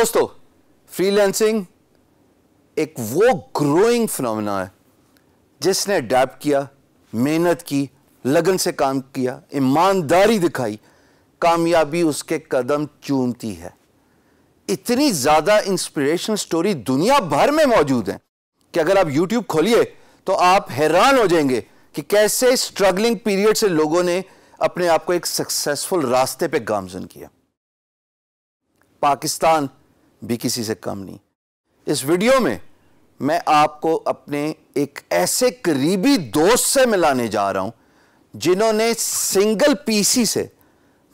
दोस्तों फ्रीलैंसिंग एक वो ग्रोइंग फिनमिना है जिसने अडेप्ट किया मेहनत की लगन से काम किया ईमानदारी दिखाई कामयाबी उसके कदम चूमती है इतनी ज़्यादा इंस्पिरेशन स्टोरी दुनिया भर में मौजूद है कि अगर आप यूट्यूब खोलिए तो आप हैरान हो जाएंगे कि कैसे स्ट्रगलिंग पीरियड से लोगों ने अपने आप को एक सक्सेसफुल रास्ते पे गामजन किया पाकिस्तान भी किसी से कम नहीं इस वीडियो में मैं आपको अपने एक ऐसे करीबी दोस्त से मिलाने जा रहा हूं जिन्होंने सिंगल पीसी से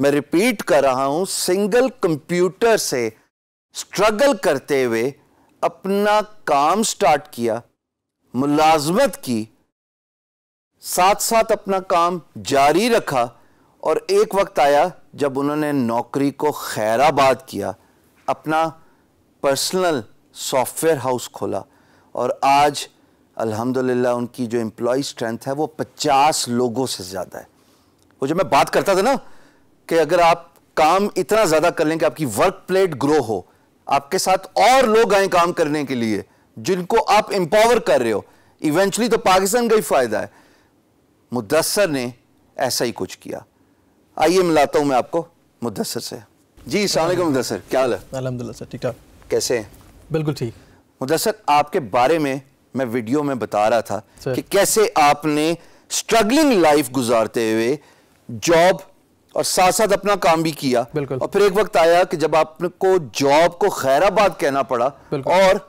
मैं रिपीट कर रहा हूं सिंगल कंप्यूटर से स्ट्रगल करते हुए अपना काम स्टार्ट किया मुलाजमत की साथ साथ अपना काम जारी रखा और एक वक्त आया जब उन्होंने नौकरी को खैराबाद किया अपना पर्सनल सॉफ्टवेयर हाउस खोला और आज अल्हम्दुलिल्लाह उनकी जो एम्प्लॉय स्ट्रेंथ है वो 50 लोगों से ज़्यादा है वो जब मैं बात करता था ना कि अगर आप काम इतना ज़्यादा कर लें कि आपकी वर्क प्लेट ग्रो हो आपके साथ और लोग आए काम करने के लिए जिनको आप एम्पावर कर रहे हो इवेंचुअली तो पाकिस्तान का ही फ़ायदा है मुदसर ने ऐसा ही कुछ किया आइए मिलाता हूँ मैं आपको मुदसर से जी अलैक्म मुदसर क्या हाल है अलहमदिल्ला सर ठीक ठाक कैसे हैं बिल्कुल ठीक मुदसर आपके बारे में मैं वीडियो में बता रहा था Sir. कि कैसे आपने स्ट्रगलिंग लाइफ गुजारते हुए जॉब और साथ साथ अपना काम भी किया बिल्कुल और फिर एक वक्त आया कि जब आपको जॉब को खैराबाद कहना पड़ा और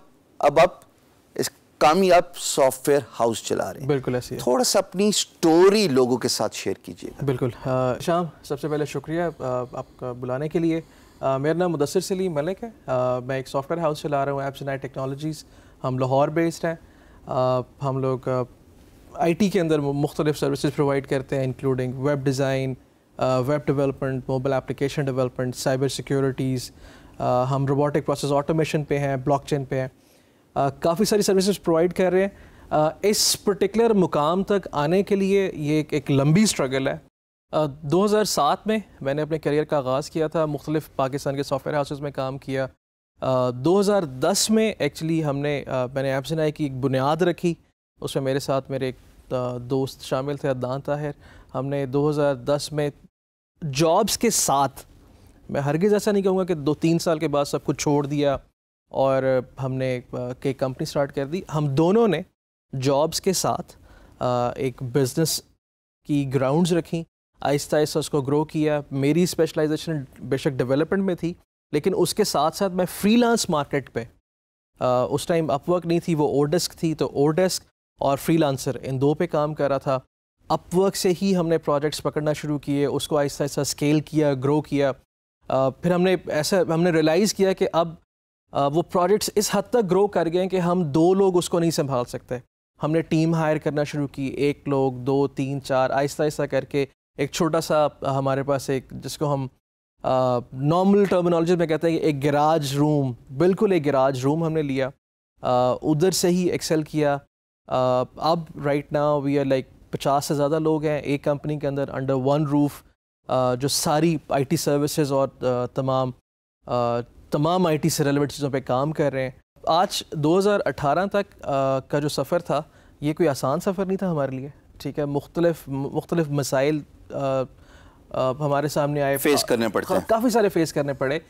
अब आप इस कामयाब सॉफ्टवेयर हाउस चला रहे हैं बिल्कुल ऐसी है। थोड़ा सा अपनी स्टोरी लोगों के साथ शेयर कीजिए बिल्कुल हाँ, शाम सबसे पहले शुक्रिया आपका बुलाने के लिए Uh, मेरा नाम मुदसर सलीम मलिक है आ, uh, मैं एक सॉफ्टवेयर हाउस चला रहा हूँ एप्स एंड आई टेक्नोलॉजीज़ हम लाहौर बेस्ड हैं uh, हम लोग आईटी के अंदर मुख्तलिफ सर्विसेज प्रोवाइड करते हैं including web design web development mobile application development cyber securities हम रोबोटिक प्रोसेस ऑटोमेशन पे हैं ब्लॉकचेन पे हैं काफ़ी सारी सर्विसेज प्रोवाइड कर रहे हैं इस पर्टिकुलर मुकाम तक आने के लिए ये एक, एक लंबी स्ट्रगल है दो हज़ार सात में मैंने अपने करियर का आगाज़ किया था मुख्तलिफ़ पाकिस्तान के सॉफ्टवेयर हाउसेज में काम किया दो हज़ार दस में एक्चुअली हमने uh, मैंने नाई की एक बुनियाद रखी उसमें मेरे साथ मेरे एक दोस्त शामिल थे अदान ताहिर हमने दो हज़ार दस में जॉब्स के साथ मैं हरगिज़ ऐसा नहीं कहूँगा कि दो तीन साल के बाद सब कुछ छोड़ दिया और हमने एक कंपनी स्टार्ट कर दी हम दोनों ने जॉब्स के साथ एक बिज़नेस की ग्राउंड्स रखी आहिस्ता आहिस्ता उसको ग्रो किया मेरी स्पेशलाइजेशन बेशक डेवलपमेंट में थी लेकिन उसके साथ साथ मैं फ्रीलांस मार्केट पे आ, उस टाइम अपवर्क नहीं थी वो ओडेस्क थी तो ओडेस्क और फ्रीलांसर इन दो पे काम कर रहा था अपवर्क से ही हमने प्रोजेक्ट्स पकड़ना शुरू किए उसको आहिस्ता आहिस्ता स्केल किया ग्रो किया आ, फिर हमने ऐसा हमने रियलाइज़ किया कि अब आ, वो प्रोजेक्ट्स इस हद तक ग्रो कर गए कि हम दो लोग उसको नहीं संभाल सकते हमने टीम हायर करना शुरू की एक लोग दो तीन चार आहिस्ता आहिस्ता करके एक छोटा सा हमारे पास एक जिसको हम नॉर्मल टर्मिनोलॉजी में कहते हैं कि एक गराज रूम बिल्कुल एक गराज रूम हमने लिया उधर से ही एक्सेल किया अब right now we are like पचास से ज़्यादा लोग हैं एक कंपनी के अंदर अंडर वन रूफ जो सारी आईटी सर्विसेज और तमाम तमाम आईटी से रिलेवेंट चीज़ों पे काम कर रहे हैं आज 2018 तक का जो सफ़र था ये कोई आसान सफ़र नहीं था हमारे लिए ठीक है मुख्तलिफ मुख्तलिफ मसाइल हमारे सामने आए फेस करने पड़ते हाँ, काफ़ी सारे फेस करने पड़े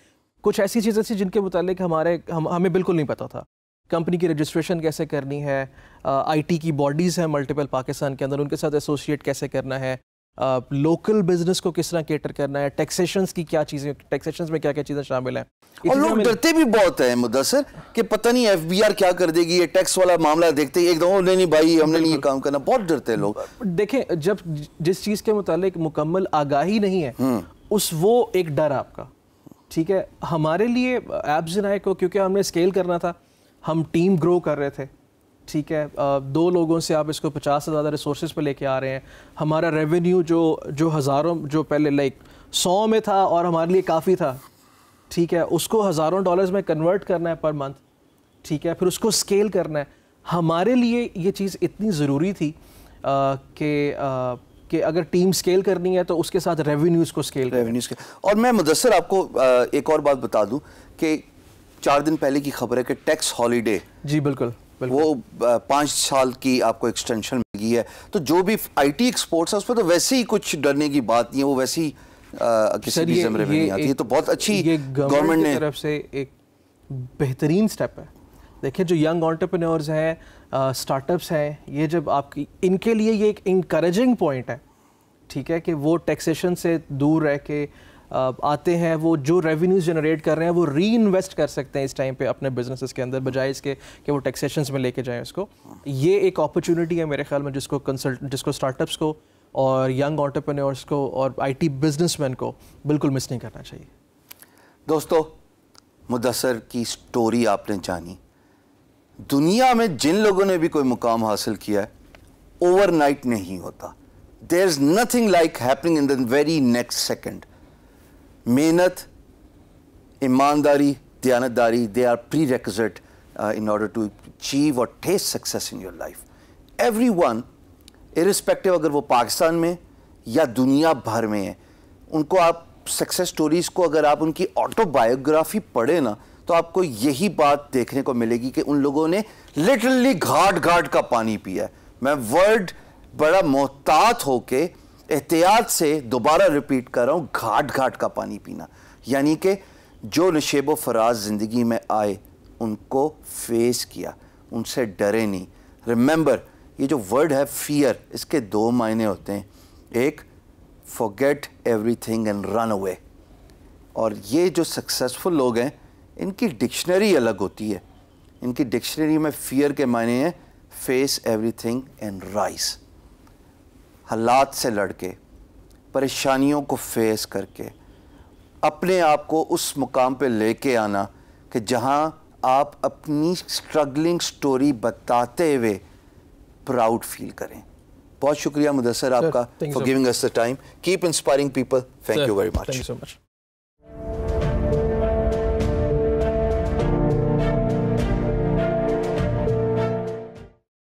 कुछ ऐसी चीज़ें थी जिनके मुतालिक हमारे हम हमें बिल्कुल नहीं पता था कंपनी की रजिस्ट्रेशन कैसे करनी है आईटी की बॉडीज़ हैं मल्टीपल पाकिस्तान के अंदर उनके साथ एसोसिएट कैसे करना है लोकल बिजनेस को किस तरह केटर करना है टैक्सेशंस की क्या चीज़ें टैक्सेशन में क्या क्या चीज़ें शामिल हैं और लोग डरते भी बहुत हैं मुदसर कि पता नहीं एफबीआर क्या कर देगी ये टैक्स वाला मामला देखते ही एकदम नहीं नहीं भाई हमने नहीं ये काम करना बहुत डरते हैं लोग देखें जब जिस चीज़ के मुतालिक मुकम्मल आगाही नहीं है हम्म। उस वो एक डर आपका ठीक है हमारे लिए जनाए को क्योंकि हमने स्केल करना था हम टीम ग्रो कर रहे थे ठीक है दो लोगों से आप इसको पचास से ज़्यादा रिसोर्स पर लेके आ रहे हैं हमारा रेवेन्यू जो जो हज़ारों जो पहले लाइक सौ में था और हमारे लिए काफ़ी था ठीक है उसको हज़ारों डॉलर्स में कन्वर्ट करना है पर मंथ ठीक है फिर उसको स्केल करना है हमारे लिए ये चीज़ इतनी ज़रूरी थी कि कि अगर टीम स्केल करनी है तो उसके साथ रेवेन्यूज़ को स्केल रेवेन्यूज़ और मैं मुदसर आपको एक और बात बता दूं कि चार दिन पहले की खबर है कि टैक्स हॉलीडे जी बिल्कुल, बिल्कुल। वो पाँच साल की आपको एक्सटेंशन मिल गई है तो जो भी आईटी एक्सपोर्ट्स है उस पर तो वैसे ही कुछ डरने की बात नहीं है वो वैसे ही आ, किसी भी जमरे में नहीं आती ये तो बहुत अच्छी गवर्नमेंट की तरफ से एक बेहतरीन स्टेप है देखिए जो यंग ऑन्टरप्रनोर्स हैं स्टार्टअप्स हैं ये जब आपकी इनके लिए ये एक इंकरेजिंग पॉइंट है ठीक है कि वो टैक्सेशन से दूर रह के आते हैं वो जो रेवेन्यूज जनरेट कर रहे हैं वो री इन्वेस्ट कर सकते हैं इस टाइम पे अपने बिजनेसेस के अंदर बजाय इसके कि वो टैक्सेशन में लेके जाएं उसको ये एक अपॉर्चुनिटी है मेरे ख्याल में जिसको कंसल्ट जिसको स्टार्टअप्स को और यंग ऑन्टरप्रेन्योर्स को और आईटी बिजनेसमैन को बिल्कुल मिस नहीं करना चाहिए दोस्तों मुदसर की स्टोरी आपने जानी दुनिया में जिन लोगों ने भी कोई मुकाम हासिल किया है ओवरनाइट नहीं होता there is nothing like happening in the very next second मेहनत ईमानदारी दयानतदारी they are prerequisite in order to achieve और test success in your life everyone irrespective अगर वो पाकिस्तान में या दुनिया भर में है उनको आप सक्सेस स्टोरीज़ को अगर आप उनकी ऑटोबायोग्राफी पढ़े ना तो आपको यही बात देखने को मिलेगी कि उन लोगों ने लिटरली घाट घाट का पानी पिया है मैं वर्ड बड़ा मोहतात होके एहतियात से दोबारा रिपीट कर रहा हूँ घाट घाट का पानी पीना यानी कि जो नशेब फराज ज़िंदगी में आए उनको फेस किया उनसे डरे नहीं रिमेंबर ये जो वर्ड है फियर इसके दो मायने होते हैं एक forget everything and run away और ये जो सक्सेसफुल लोग हैं इनकी डिक्शनरी अलग होती है इनकी डिक्शनरी में फियर के मायने हैं फेस एवरीथिंग एंड राइस हालात से लड़के परेशानियों को फेस करके अपने आप को उस मुकाम पे लेके आना कि जहाँ आप अपनी स्ट्रगलिंग स्टोरी बताते हुए प्राउड फील करें बहुत शुक्रिया मुदसर आपका for giving us the time keep inspiring people thank you very much